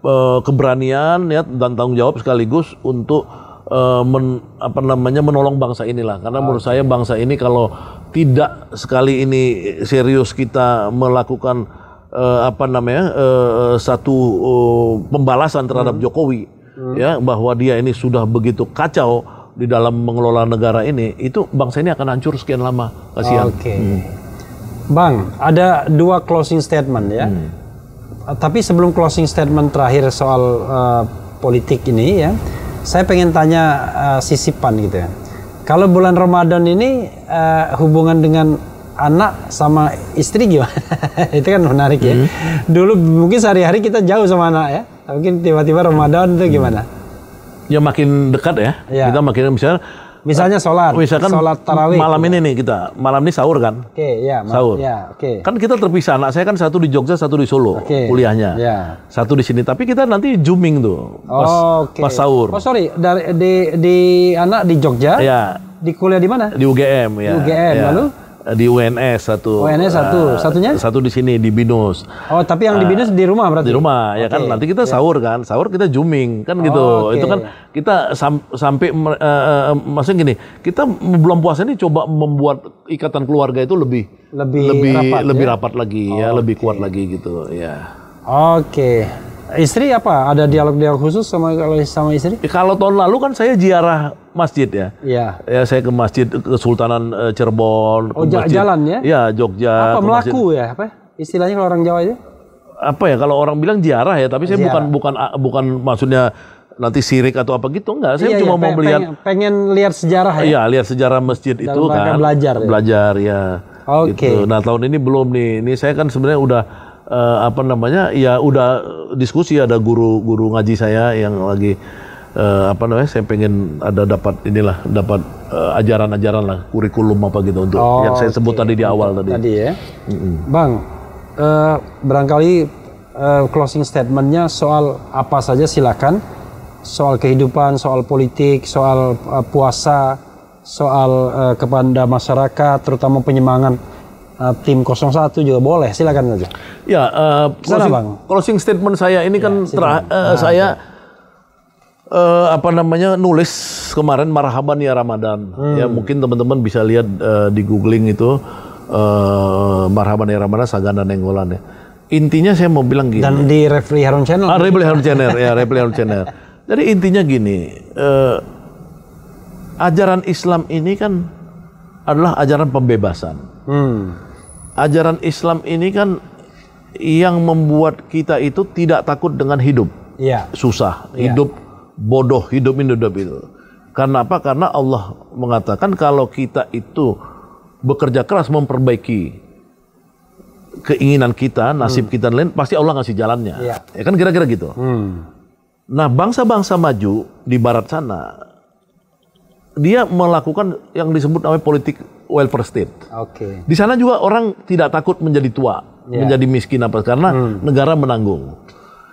eh, keberanian ya dan tanggung jawab sekaligus untuk Eh, men, apa namanya menolong bangsa inilah karena menurut saya bangsa ini kalau tidak sekali ini serius kita melakukan uh, apa namanya uh, satu uh, pembalasan terhadap hmm. Jokowi hmm. ya bahwa dia ini sudah begitu kacau di dalam mengelola negara ini itu bangsa ini akan hancur sekian lama kasihan. Oke. Okay. Hmm. Bang, ada dua closing statement ya. Hmm. Tapi sebelum closing statement terakhir soal uh, politik ini ya saya pengen tanya uh, sisipan gitu ya. Kalau bulan Ramadan ini uh, hubungan dengan anak sama istri gimana? itu kan menarik ya. Hmm. Dulu mungkin sehari-hari kita jauh sama anak ya. Mungkin tiba-tiba Ramadan itu gimana? Hmm. Ya makin dekat ya. ya. Kita makin misalnya Misalnya sholat, misalkan oh, iya, sholat tarawih. Malam ini nih kita, malam ini sahur kan? Oke, okay, ya. Sahur. Ya, oke. Okay. Kan kita terpisah. Anak saya kan satu di Jogja, satu di Solo okay. kuliahnya. Ya. Satu di sini. Tapi kita nanti zooming tuh pas, oh, okay. pas sahur. Oh sorry, dari di, di anak di Jogja. Ya. Di kuliah di mana? Di UGM ya. UGM ya. lalu di UNS satu. UNS satu. Uh, Satunya? Satu di sini di Binus. Oh, tapi yang uh, di ah, Binus di rumah berarti. Di rumah, okay. ya kan nanti kita ya. sahur kan. Sahur kita zooming kan oh, gitu. Okay. Itu kan kita sam sampai uh, maksudnya gini, kita belum puasa ini coba membuat ikatan keluarga itu lebih lebih lebih rapat, lebih ya? rapat lagi oh, ya, okay. lebih kuat lagi gitu, ya. Oke. Okay istri apa? Ada dialog-dialog khusus sama kalau sama istri? Ya, kalau tahun lalu kan saya ziarah masjid ya. Iya. Ya saya ke masjid Kesultanan eh, Cirebon. Ke oh masjid, jalan ya? Ya Jogja. Apa melaku ya? Apa istilahnya kalau orang Jawa itu? Apa ya kalau orang bilang ziarah ya, tapi saya ziarah. bukan bukan ah, bukan maksudnya nanti sirik atau apa gitu enggak saya iya, cuma iya, mau melihat pengen, pengen lihat sejarah ya iya lihat sejarah masjid Dalam itu kan belajar ya? belajar ya oke okay. gitu. nah tahun ini belum nih ini saya kan sebenarnya udah uh, apa namanya ya udah diskusi ada guru-guru ngaji saya yang lagi uh, apa namanya saya pengen ada dapat inilah dapat uh, ajaran-ajaran lah kurikulum apa gitu untuk oh, yang saya sebut tadi di awal tadi. Tadi ya, mm-hmm. Bang uh, barangkali uh, closing statementnya soal apa saja silakan soal kehidupan, soal politik, soal uh, puasa, soal uh, kepada masyarakat, terutama penyemangan uh, tim 01 juga boleh silakan saja. Ya, uh, Sana, closing, bang? closing statement saya ini ya, kan tra, uh, eh, nah, saya uh, apa namanya nulis kemarin marhaban ya Ramadan. Hmm. Ya mungkin teman-teman bisa lihat uh, di googling itu uh, marhaban ya Ramadan Sagana Nenggolan ya. Intinya saya mau bilang gini. Dan di Refli Harun Channel. Ah, Refli Harun Channel ya, Refli Harun Channel. Jadi intinya gini, uh, ajaran Islam ini kan adalah ajaran pembebasan. Hmm ajaran Islam ini kan yang membuat kita itu tidak takut dengan hidup. Ya. Susah, iya. hidup bodoh, hidup itu. Karena apa? Karena Allah mengatakan kalau kita itu bekerja keras memperbaiki keinginan kita, nasib hmm. kita dan lain, pasti Allah ngasih jalannya. Ya, ya kan kira-kira gitu. Hmm. Nah, bangsa-bangsa maju di barat sana dia melakukan yang disebut namanya politik welfare state. Oke. Okay. Di sana juga orang tidak takut menjadi tua, yeah. menjadi miskin apa karena hmm. negara menanggung.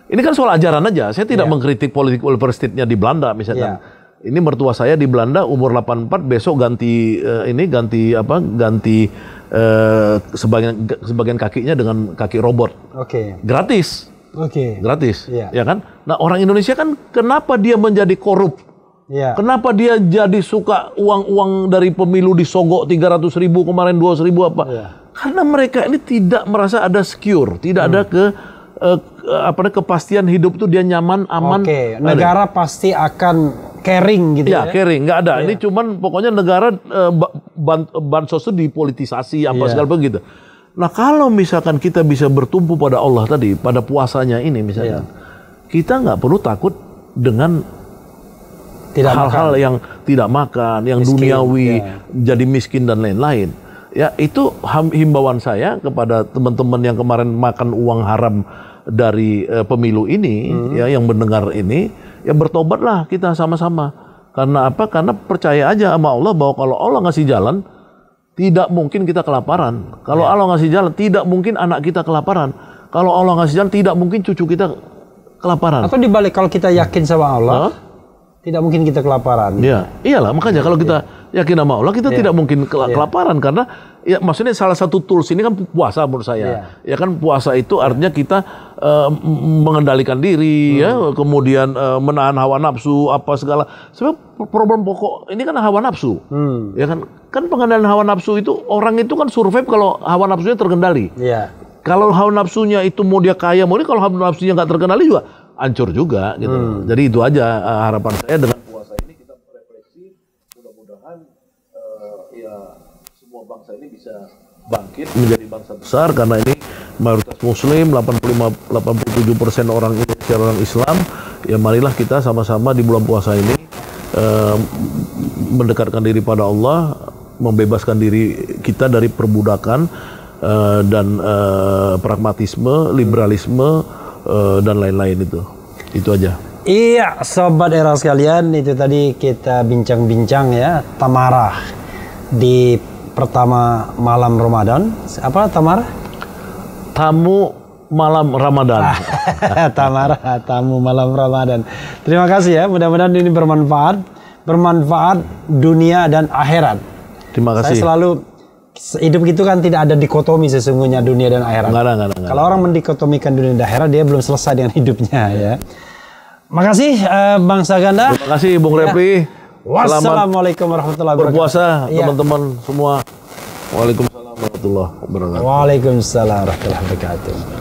Ini kan soal ajaran aja. Saya tidak yeah. mengkritik politik welfare state-nya di Belanda misalnya. Yeah ini mertua saya di Belanda umur 84 besok ganti uh, ini ganti apa ganti uh, sebagian sebagian kakinya dengan kaki robot. Oke. Okay. Gratis. Oke. Okay. Gratis. Yeah. Ya kan? Nah, orang Indonesia kan kenapa dia menjadi korup Ya. Kenapa dia jadi suka uang-uang dari pemilu disogok 300 ribu kemarin 200 ribu apa? Ya. Karena mereka ini tidak merasa ada secure, tidak hmm. ada ke eh, apa kepastian hidup tuh dia nyaman, aman. Oke, negara ada. pasti akan caring gitu ya. Ya, caring, nggak ada. Ya. Ini cuman pokoknya negara eh, ban bansos itu dipolitisasi apa ya. segala begitu. Nah, kalau misalkan kita bisa bertumpu pada Allah tadi, pada puasanya ini misalnya, ya. kita nggak perlu takut dengan hal-hal yang tidak makan, yang miskin, duniawi, ya. jadi miskin dan lain-lain. Ya itu himbauan saya kepada teman-teman yang kemarin makan uang haram dari uh, pemilu ini, hmm. ya yang mendengar ini, ya bertobatlah kita sama-sama. Karena apa? Karena percaya aja sama Allah bahwa kalau Allah ngasih jalan, tidak mungkin kita kelaparan. Kalau ya. Allah ngasih jalan, tidak mungkin anak kita kelaparan. Kalau Allah ngasih jalan, tidak mungkin cucu kita kelaparan. Atau dibalik kalau kita yakin sama Allah, tidak mungkin kita kelaparan. Iya, iyalah makanya kalau kita iya. yakin sama Allah kita ya. tidak mungkin iya. kelaparan ya. karena ya maksudnya salah satu tools ini kan puasa menurut saya. Ya, ya kan puasa itu artinya kita uh, mengendalikan diri hmm. ya, kemudian uh, menahan hawa nafsu apa segala. Sebab problem pokok ini kan hawa nafsu. Hmm. Ya kan kan pengendalian hawa nafsu itu orang itu kan survive kalau hawa nafsunya terkendali. Iya. Kalau hawa nafsunya itu mau dia kaya, mau dia kalau hawa nafsunya nggak terkendali juga hancur juga gitu. Hmm. Jadi itu aja uh, harapan saya dengan puasa ini kita refleksi mudah-mudahan uh, ya semua bangsa ini bisa bangkit menjadi bangsa besar karena ini mayoritas muslim 85 87% orang Indonesia orang Islam ya marilah kita sama-sama di bulan puasa ini uh, mendekatkan diri pada Allah membebaskan diri kita dari perbudakan uh, dan uh, pragmatisme liberalisme Eh, dan lain-lain itu. Itu aja. Iya, sobat era sekalian, itu tadi kita bincang-bincang ya Tamara di pertama malam Ramadan. Apa Tamara? Tamu malam Ramadan. Ah, Tamara, tamu malam Ramadan. Terima kasih ya, mudah-mudahan ini bermanfaat, bermanfaat dunia dan akhirat. Terima kasih. Saya selalu hidup itu kan tidak ada dikotomi sesungguhnya dunia dan akhirat. Enggak enggak, enggak Kalau orang mendikotomikan dunia dan akhirat, dia belum selesai dengan hidupnya ya. Makasih uh, Bang Saganda. Terima kasih Bung iya. Repli. Wassalamualaikum warahmatullahi wabarakatuh. Berpuasa iya. teman-teman ya. semua. Waalaikumsalam warahmatullahi wabarakatuh. Waalaikumsalam warahmatullahi wabarakatuh.